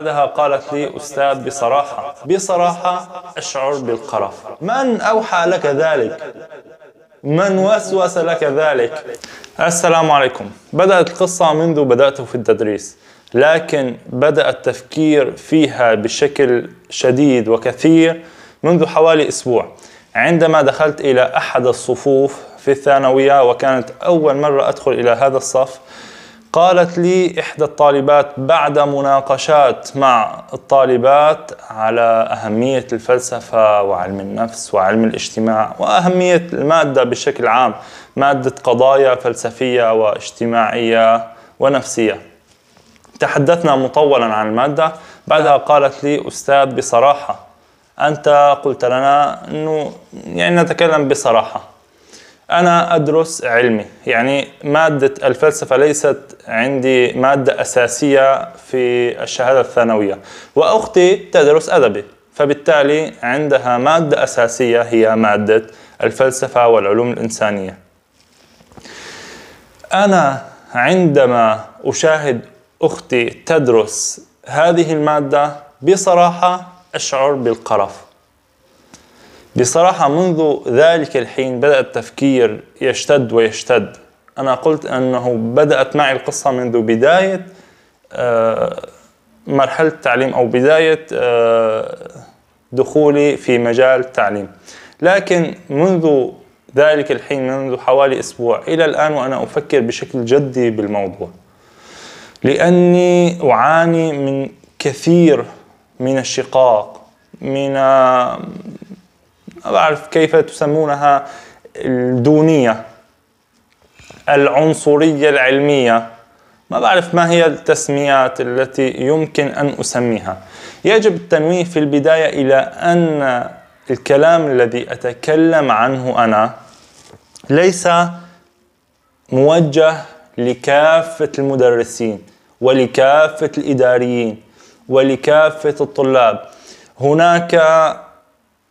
بعدها قالت لي أستاذ بصراحة بصراحة أشعر بالقرف من أوحى لك ذلك؟ من وسوس لك ذلك؟ السلام عليكم بدأت القصة منذ بدأت في التدريس لكن بدأ التفكير فيها بشكل شديد وكثير منذ حوالي أسبوع عندما دخلت إلى أحد الصفوف في الثانوية وكانت أول مرة أدخل إلى هذا الصف قالت لي إحدى الطالبات بعد مناقشات مع الطالبات على أهمية الفلسفة وعلم النفس وعلم الاجتماع وأهمية المادة بشكل عام مادة قضايا فلسفية واجتماعية ونفسية تحدثنا مطولا عن المادة بعدها قالت لي أستاذ بصراحة أنت قلت لنا أنه يعني نتكلم بصراحة أنا أدرس علمي يعني مادة الفلسفة ليست عندي مادة أساسية في الشهادة الثانوية وأختي تدرس أدبي فبالتالي عندها مادة أساسية هي مادة الفلسفة والعلوم الإنسانية أنا عندما أشاهد أختي تدرس هذه المادة بصراحة أشعر بالقرف بصراحة منذ ذلك الحين بدأ التفكير يشتد ويشتد أنا قلت أنه بدأت معي القصة منذ بداية آه، مرحلة التعليم أو بداية آه، دخولي في مجال التعليم لكن منذ ذلك الحين منذ حوالي أسبوع إلى الآن وأنا أفكر بشكل جدي بالموضوع لأني أعاني من كثير من الشقاق من آه، أعرف كيف تسمونها الدونية العنصرية العلمية ما بعرف ما هي التسميات التي يمكن أن أسميها يجب التنويه في البداية إلى أن الكلام الذي أتكلم عنه أنا ليس موجه لكافة المدرسين ولكافة الإداريين ولكافة الطلاب هناك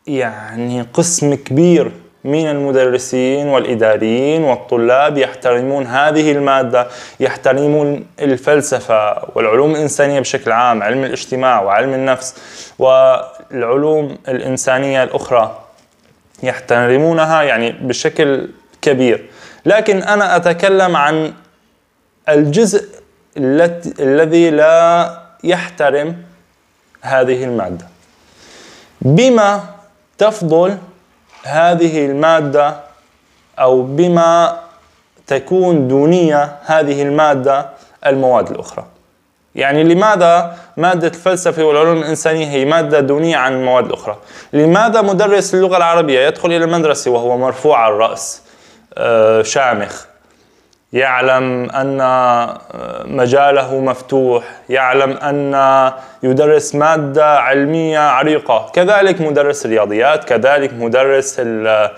يعني قسم كبير من المدرسين والإداريين والطلاب يحترمون هذه المادة يحترمون الفلسفة والعلوم الإنسانية بشكل عام علم الاجتماع وعلم النفس والعلوم الإنسانية الأخرى يحترمونها يعني بشكل كبير لكن أنا أتكلم عن الجزء الذي لا يحترم هذه المادة بما تفضل هذه المادة أو بما تكون دونية هذه المادة المواد الأخرى يعني لماذا مادة الفلسفة والعلوم الإنسانية هي مادة دونية عن المواد الأخرى لماذا مدرس اللغة العربية يدخل إلى المدرسة وهو مرفوع على الرأس آه، شامخ يعلم ان آه، مجاله مفتوح يعلم ان يدرس ماده علميه عريقه كذلك مدرس الرياضيات كذلك مدرس آه،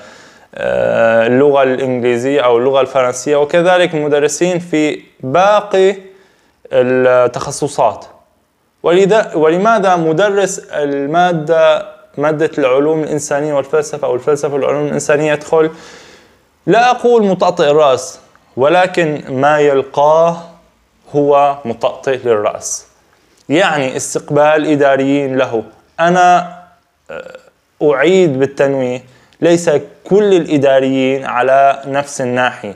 اللغه الانجليزيه او اللغه الفرنسيه وكذلك مدرسين في باقي التخصصات ولماذا مدرس الماده ماده العلوم الانسانيه والفلسفه او الفلسفه والعلوم الانسانيه يدخل لا اقول مطاطئ الراس ولكن ما يلقاه هو مطأطئ للرأس يعني استقبال إداريين له أنا آه، أعيد بالتنويه ليس كل الإداريين على نفس الناحية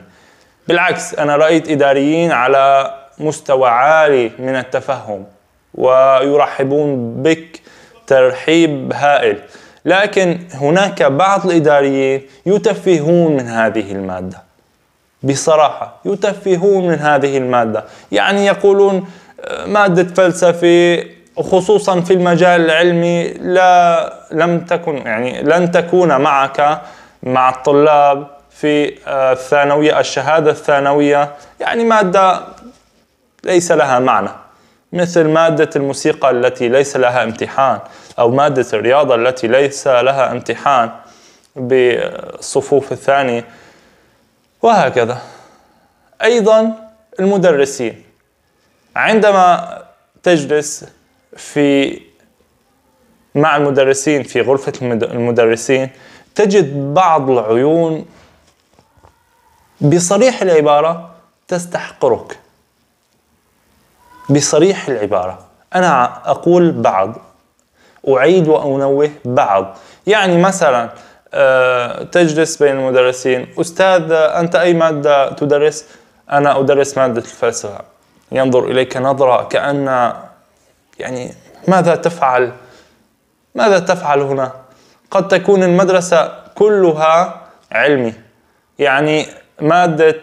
بالعكس أنا رأيت إداريين على مستوى عالي من التفهم ويرحبون بك ترحيب هائل لكن هناك بعض الإداريين يتفهون من هذه المادة بصراحة يتفهون من هذه المادة يعني يقولون آه، مادة فلسفة خصوصا في المجال العلمي لا لم تكن يعني لن تكون معك مع الطلاب في آه، الثانوية الشهادة الثانوية يعني مادة ليس لها معنى مثل مادة الموسيقى التي ليس لها امتحان أو مادة الرياضة التي ليس لها امتحان بالصفوف الثانية وهكذا أيضا المدرسين عندما تجلس في مع المدرسين في غرفة المدرسين تجد بعض العيون بصريح العبارة تستحقرك بصريح العبارة أنا أقول بعض أعيد وأنوه بعض يعني مثلا أه، تجلس بين المدرسين أستاذ أنت أي مادة تدرس؟ أنا أدرس مادة الفلسفة ينظر إليك نظرة كأن يعني ماذا تفعل؟ ماذا تفعل هنا؟ قد تكون المدرسة كلها علمي يعني مادة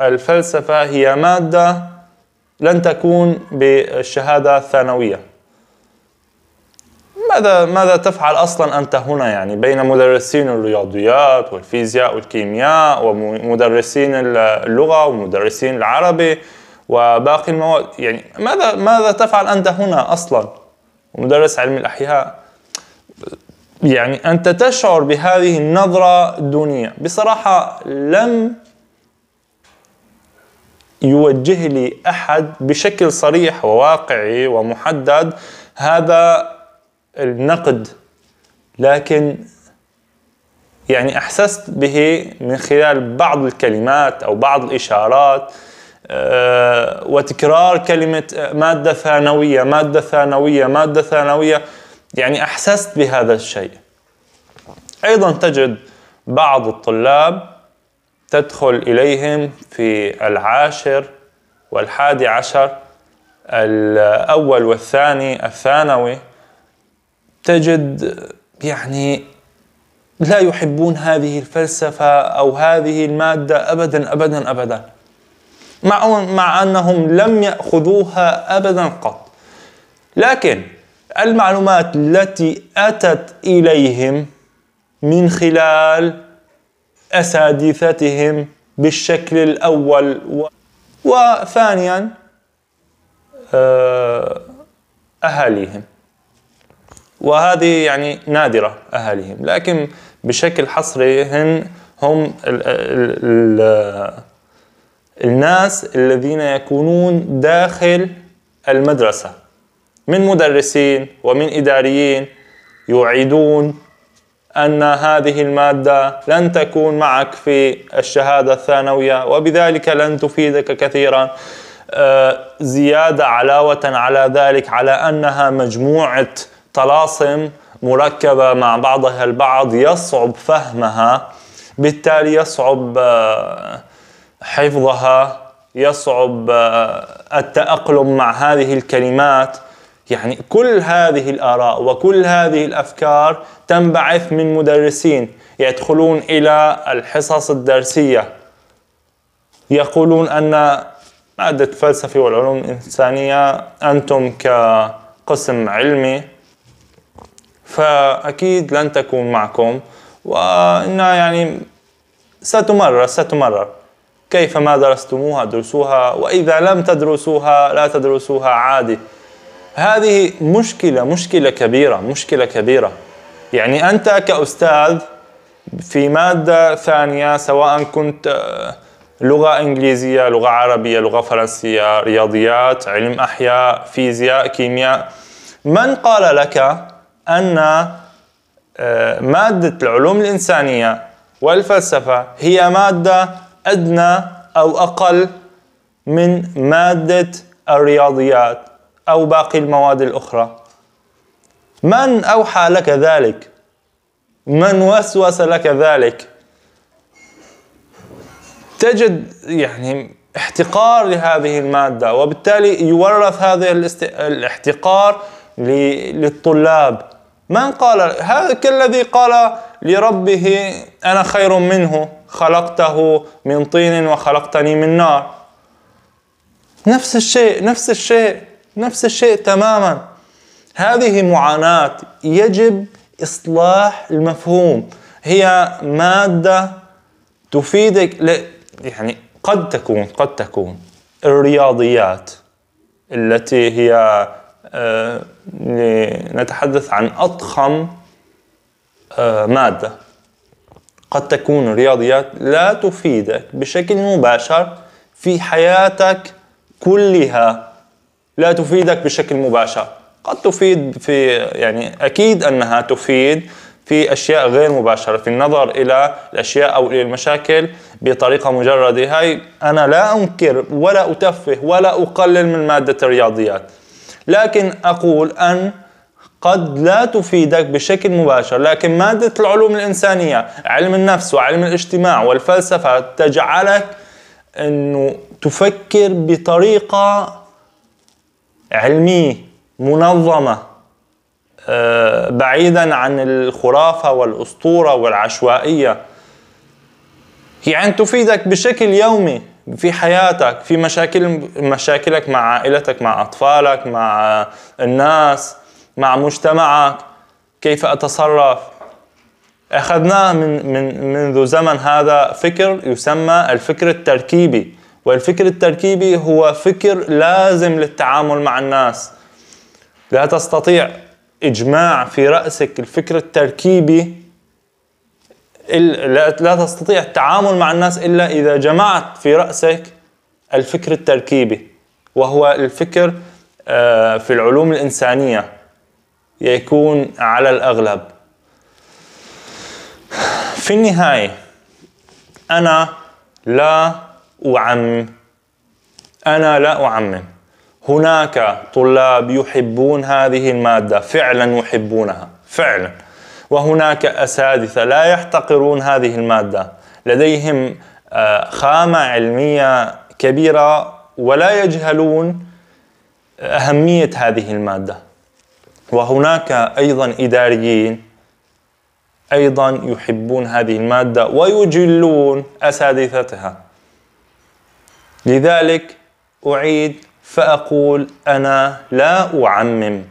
الفلسفة هي مادة لن تكون بالشهادة الثانوية ماذا ماذا تفعل اصلا انت هنا يعني بين مدرسين الرياضيات والفيزياء والكيمياء ومدرسين اللغه ومدرسين العربي وباقي المواد يعني ماذا ماذا تفعل انت هنا اصلا ومدرس علم الاحياء يعني انت تشعر بهذه النظره الدونيه بصراحه لم يوجه لي احد بشكل صريح وواقعي ومحدد هذا النقد لكن يعني احسست به من خلال بعض الكلمات او بعض الاشارات آه، وتكرار كلمه آه، ماده ثانويه ماده ثانويه ماده ثانويه يعني احسست بهذا الشيء ايضا تجد بعض الطلاب تدخل اليهم في العاشر والحادي عشر الاول والثاني الثانوي تجد يعني لا يحبون هذه الفلسفة أو هذه المادة أبدا أبدا أبدا مع, أنهم لم يأخذوها أبدا قط لكن المعلومات التي أتت إليهم من خلال أساتذتهم بالشكل الأول و... وثانيا آه، أهاليهم وهذه يعني نادرة أهاليهم لكن بشكل حصري هن هم الـ ال ال الناس الذين يكونون داخل المدرسة من مدرسين ومن إداريين يعيدون أن هذه المادة لن تكون معك في الشهادة الثانوية وبذلك لن تفيدك كثيرا آه، زيادة علاوة على ذلك على أنها مجموعة طلاسم مركبة مع بعضها البعض يصعب فهمها بالتالي يصعب آه، حفظها يصعب آه، التأقلم مع هذه الكلمات يعني كل هذه الآراء وكل هذه الأفكار تنبعث من مدرسين يدخلون إلى الحصص الدرسية يقولون أن مادة فلسفة والعلوم الإنسانية أنتم كقسم علمي فأكيد لن تكون معكم وإنها يعني ستمرر ستمرر كيف ما درستموها درسوها وإذا لم تدرسوها لا تدرسوها عادي هذه مشكلة مشكلة كبيرة مشكلة كبيرة يعني أنت كأستاذ في مادة ثانية سواء كنت آه، لغة إنجليزية لغة عربية لغة فرنسية رياضيات علم أحياء فيزياء كيمياء من قال لك أن آه، مادة العلوم الإنسانية والفلسفة هي مادة أدنى أو أقل من مادة الرياضيات أو باقي المواد الأخرى من أوحى لك ذلك؟ من وسوس لك ذلك؟ تجد يعني احتقار لهذه المادة وبالتالي يورث هذا الاحتقار للطلاب من قال هذا الذي قال لربه أنا خير منه خلقته من طين وخلقتني من نار نفس الشيء نفس الشيء نفس الشيء تماما هذه معاناة يجب إصلاح المفهوم هي مادة تفيدك ل... يعني قد تكون قد تكون الرياضيات التي هي آه، لنتحدث عن أضخم آه، مادة قد تكون الرياضيات لا تفيدك بشكل مباشر في حياتك كلها لا تفيدك بشكل مباشر قد تفيد في يعني أكيد أنها تفيد في أشياء غير مباشرة في النظر إلى الأشياء أو إلى المشاكل بطريقة مجردة هاي أنا لا أنكر ولا أتفه ولا أقلل من مادة الرياضيات لكن أقول أن قد لا تفيدك بشكل مباشر لكن مادة العلوم الإنسانية علم النفس وعلم الاجتماع والفلسفة تجعلك أنه تفكر بطريقة علمية منظمة آه، بعيدا عن الخرافة والأسطورة والعشوائية يعني تفيدك بشكل يومي في حياتك في مشاكل مشاكلك مع عائلتك مع أطفالك مع الناس مع مجتمعك كيف أتصرف أخذناه من, من منذ زمن هذا فكر يسمى الفكر التركيبي والفكر التركيبي هو فكر لازم للتعامل مع الناس لا تستطيع إجماع في رأسك الفكر التركيبي لا تستطيع التعامل مع الناس إلا إذا جمعت في رأسك الفكر التركيبي وهو الفكر آه، في العلوم الإنسانية يكون على الأغلب في النهاية أنا لا أعمم أنا لا أعمم هناك طلاب يحبون هذه المادة فعلا يحبونها فعلا وهناك أساتذة لا يحتقرون هذه المادة لديهم آه، خامة علمية كبيرة ولا يجهلون أهمية هذه المادة وهناك أيضا إداريين أيضا يحبون هذه المادة ويجلون أساتذتها لذلك أعيد فأقول أنا لا أعمم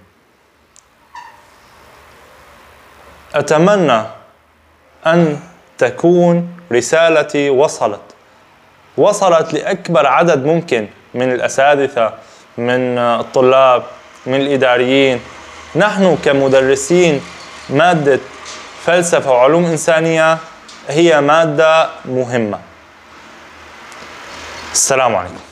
أتمنى أن تكون رسالتي وصلت وصلت لأكبر عدد ممكن من الأساتذة من الطلاب من الإداريين نحن كمدرسين مادة فلسفة وعلوم إنسانية هي مادة مهمة السلام عليكم